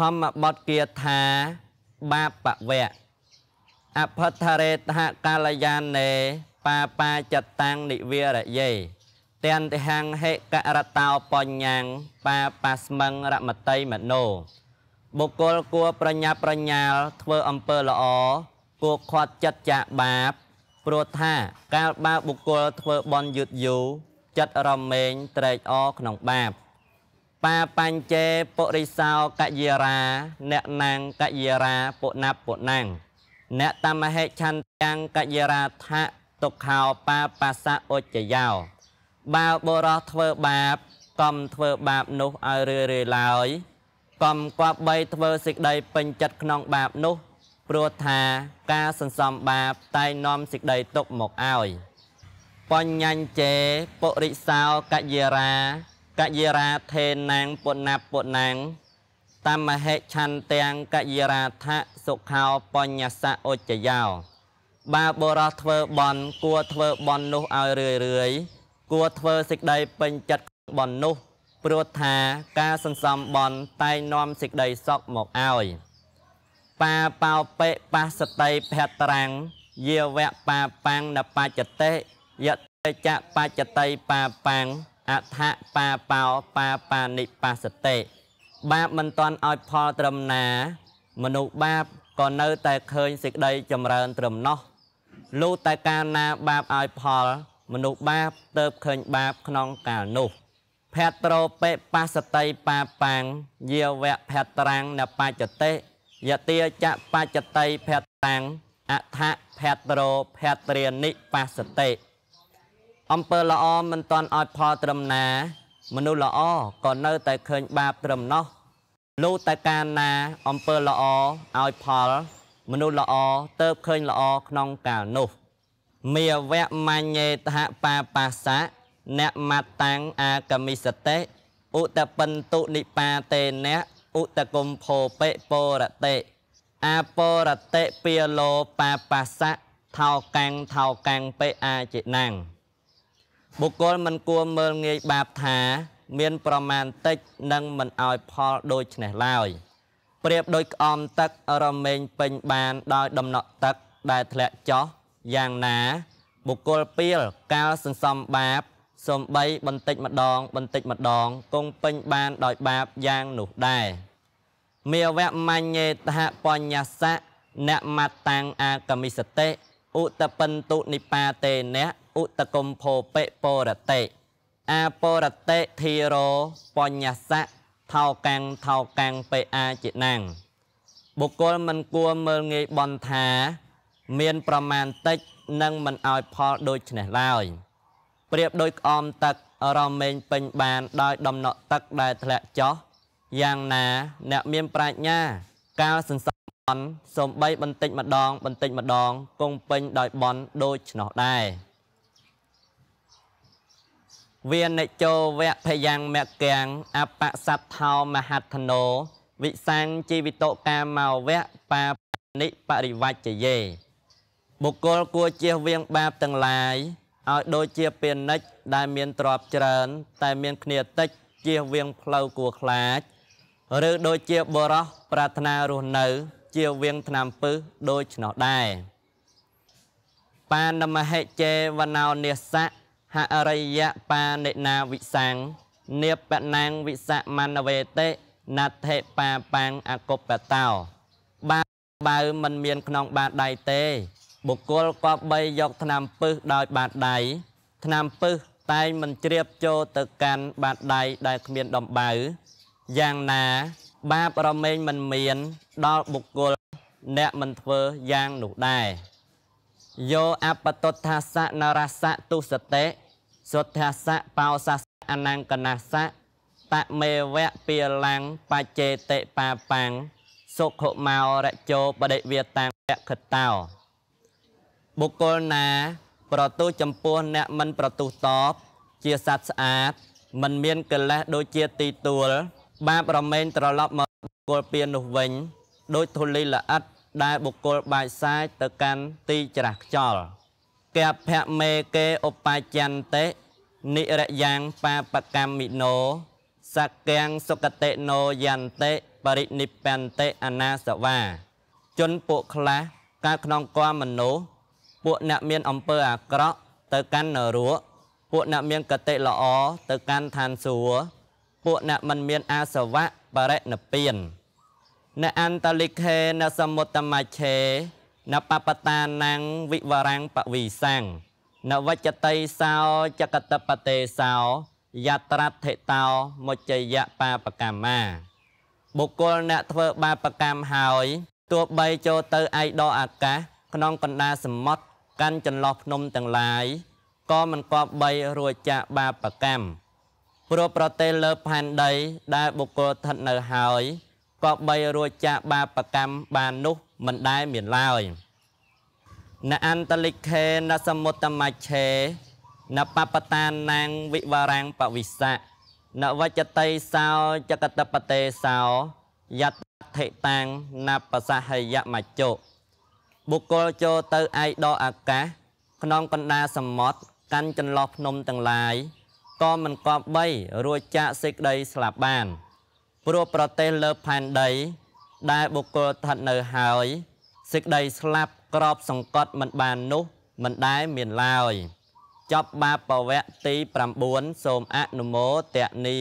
ខមបតគាថា បាបវៈអភទ្ធរេតហកាលយានេបាបាចតាំងនិវរយេតន្តហង្ហេករតោបញ្ញាំងបាបាស្មឹងរមតីមនោបុគ្គលគួរប្រញាប់ប្រញាល់ធ្វើអំពើល្អគួរខាត់ចិត្តចាបាបព្រោះថាកាលបើបុគ្គលធ្វើបន់យឺតយូរចិត្តរមែងត្រេកអរក្នុងបាបបាបញ្ចេពុរិសោកយរាអ្នកណាងកយរាពុណាពុណាងអ្នកតមហេឆន្ទាំងកយរាថៈទុក្ខោបាបាសៈអុចយោបើបុរសធ្វើបាប កំធ្វើបាបនោះឲ្យរឿយរឿយឡើយ កំគប្បីធ្វើសេចក្តីពេញចិត្តក្នុងបាបនោះ ព្រោះថាការសន្សំបាបតែនាំសេចក្តីទុកមកឲ្យបញ្ញញ្ចេពុរិសោកយរាកយរាធេណាងពុណាពុណាងតមហេឆន្ទាំងកយរាថសុខោបញ្ញសៈអុចយោបើបរោះធ្វើបន់គួរធ្វើបន់នោះឲ្យរឿយរឿយគួរធ្វើសេចក្តីពេញចិត្តបន់នោះព្រោះថាការសន្សំបន់តែងនាំសេចក្តីសុខមកឲ្យ បាបោបេបាសតិភត្រាំងយាវៈបាបាំងនបច្ចតិយតេចបច្ចតិបាបាំងអថបាបោបាបានិបាសតិបាបមិនទាន់ឲ្យផលត្រឹមណា មនុស្សបាបក៏នៅតែឃើញសេចក្តីចម្រើនត្រឹមនោះលុះតែកាលណាបាបឲ្យផល មនុស្សបាបទៅឃើញបាបក្នុងកាលនោះភត្រោបេបាសតិបាបាំងយាវៈភត្រាំងនបច្ចតិយតិចៈបច្ចតិភត្រាំងអថភត្រោភត្រានិបាសតិអំពើល្អមិនតាន់ឲ្យផលត្រឹមណា មនុស្សល្អក៏នៅតែឃើញបាបត្រឹមនោះលុះតែកាលណាអំពើល្អឲ្យផលមនុស្សល្អទៅឃើញល្អក្នុងកាលនោះមេវៈមញ្ញេតហបាបាសៈអ្នកមតតាំងអាកមិសតិឧតបន្ទុនិបាតេណៈឧតកុំភោបិពរតិអពរតិពាលោបាបាសៈថោកាំងថោកាំងបិអាចិណាំងបុគ្គលមិនគួរមើលងាយបាបថា មានប្រមាណតិចនិងមិនអោយផលដូចនេះឡើយប្រៀបដូចក្អមទឹករមែងពេញបានដោយដំណក់ទឹកដែលធ្លាក់ចុះយ៉ាងណា បុគ្គលពីលកាលសន្សំបាបសំបីបន្តិចម្ដងបន្តិចម្ដងគង់ពេញបានដោយបាបយ៉ាងនោះដែរមេវៈមញ្ញេតហបញ្ញសៈអ្នកមតាំងអាកមិសតិឧតបន្ទុនិបាទេអ្នកឧតកុំភោបិពរតិអពរតិធិរោបញ្ញសៈថោកាំងថោកាំងបេអាចិណាំងបុគ្គលមិនគួរមើលងាយបន់ថាមានប្រមាណតិចនិងមិនអោយផលដូចនេះឡើយប្រៀបដូចក្អមទឹករមែងពេញបានដោយដំណក់ទឹកដែលធ្លាក់ចុះយ៉ាងណាអ្នកមានប្រាជ្ញាកាលសន្សំបន់សំបីបន្តិចម្ដងបន្តិចម្ដងគង់ពេញដោយបន់ដូច្នោះដែរវានិចោវៈភយ៉ាងមកាំងអបសັດថោមហត្ថណោវិសាំងជីវិតកាមោវៈបានិបរិវច្ចយេបុគ្គលគួរជៀសវាងបាបទាំងឡាយឲ្យដូចជាពាណិជ្ជដែលមានទ្រព្យច្រើន តែមានគ្នាតិចជៀសវាងផ្លូវគួរខ្លាច ឬដូចជាបរោះប្រាថ្នារស់នៅជាវៀងឆ្នាំពឹសដូច្នោះដែរបានមហិជេវណោនិស័កហរិយបានិណាវិសាំងនិបណាងវិសមនវេតិណដ្ឋិបាបាំងអកុបតោ បាបើមិនមានក្នុងបាតដៃទេ បុគ្គលក៏បីយកថ្នាំពឹសដោយបាតដៃថ្នាំពឹសតែមិនជ្រាបចូលទៅកាន់បាតដៃដែលគ្មានដំបៅយ៉ាងណាបាបរមែងមិនមានដល់បុគ្គលអ្នកមិនធ្វើយ៉ាងនោះដែរយោអបតុតថាសនរសៈទុសតិសុទ្ធសៈបោសាសអនង្គណសៈតមេវៈពីលังបច្ចេតិបាបាំងសុខុមោរជោបដិវាតាំងវខតោបុគ្គលណា ប្រទុចំពោះអ្នកមិនប្រទុតបជាសត្វស្អាត មិនមានកិលេសដូចជាទីទួល បាបរមែងត្រឡប់មកបុគ្គលពៀននោះវិញដោយធូលីល្អិតដែល បុគ្គលបាយសាយទៅកាន់ទីច្រាស់ខ្យល់កភមេកេឧបច្ចន្តិនិរយ៉ាងបាបកម្មមិណោសក្កាំងសុគតិណោយន្តិបរិនិព្វន្តិអនាសវា ជនពួកខ្លះកើតក្នុងគំមនុស្សពួកអ្នកមានអំពើអាក្រក់ទៅកាន់នរកពួកអ្នកមានកតិល្អទៅកាន់ឋានសួគ៌ពួកអ្នកមិនមានអាសវៈបរិណិព្វានអ្នកអន្តលិខេនសមុត្តមច្ឆេណបបតានាងវិវរាំងបវិសាំងនវច្ចតីសោចកតបទេសោយត្រថិតោមុជយៈបាបកម្មាបុគ្គលអ្នកធ្វើបាបកម្មហើយទោះបីចូលទៅឯដអាកាស ក្នុងកណ្ដាលសមុទ្រកាន់ចន្លោះភ្នំទាំងឡាយក៏មិនគប្បីរួចចាកបាបកម្មព្រោះប្រទេសលើផែនដីដែលបុគ្គលស្ថិតនៅហើយក៏បីរួចចាកបាបកម្មបាននោះមិនដែលមានឡើយណអន្តលិខេណសមុត្តមច្ឆេណបបតានាងវិវរាំងបវិសៈណវចតៃសោចកតបតេសោយតថិតាំងណបសហយមច្ជោបុគ្គលចូលទៅឯដកអាកាសក្នុងកណ្ដាសមុទ្រកាន់ចន្លោះភ្នំទាំងឡាយក៏មិនគប្បីរួចចាកសេចក្តីស្លាប់បាន។ព្រោះប្រទេសលើផែនដី ដែលបុគ្គលស្ថិតនៅហើយសេចក្តីស្លាប់ក្របសង្កត់មិនបាននោះមិនដែលមានឡើយ ចប់បាបវៈទី9សូមអនុមោទនី